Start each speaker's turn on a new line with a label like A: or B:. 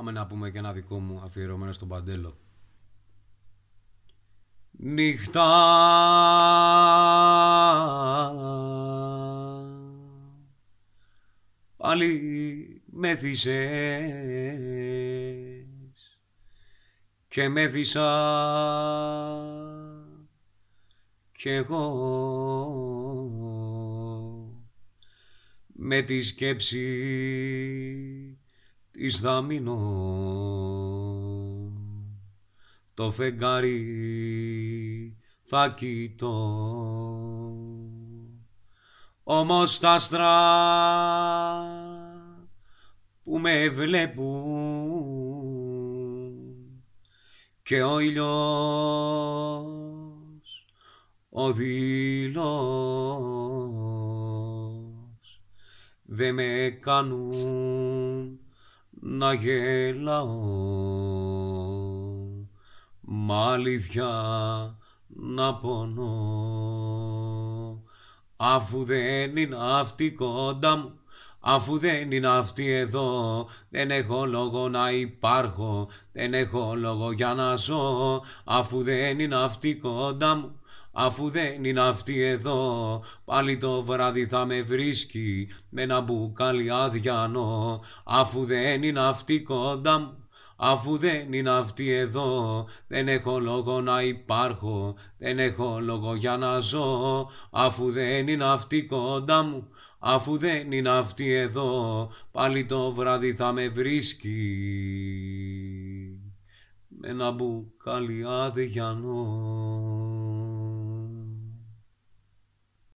A: Πάμε να πούμε και ένα δικό μου αφιερωμένο στον Παντέλο. Νύχτα Πάλι με θυσές Και με θυσά Κι εγώ Με τη σκέψη εις δαμινό το φεγγάρι θα κοιτώ όμως τα άστρα που με βλέπουν και ο ήλιος ο δήλος δε με κάνουν να γελάω μ' αλήθεια να πονώ αφού δεν είναι αυτή κοντά μου Αφού δεν είναι αυτή εδώ, δεν έχω λόγο να υπάρχω, δεν έχω λόγο για να ζω, αφού δεν είναι αυτή κοντά μου, Αφού δεν είναι αυτή εδώ, πάλι το βράδυ θα με βρίσκει με ένα μπουκάλι άδιανό. Αφού δεν είναι αυτή κοντά μου, αφού δεν είναι αυτή εδώ, δεν έχω λόγο να υπάρχω, δεν έχω λόγο για να ζω. Αφού δεν είναι αυτή κοντά μου, αφού δεν είναι αυτή εδώ, πάλι το βράδυ θα με βρίσκει με ένα μπουκάλι άδιανό.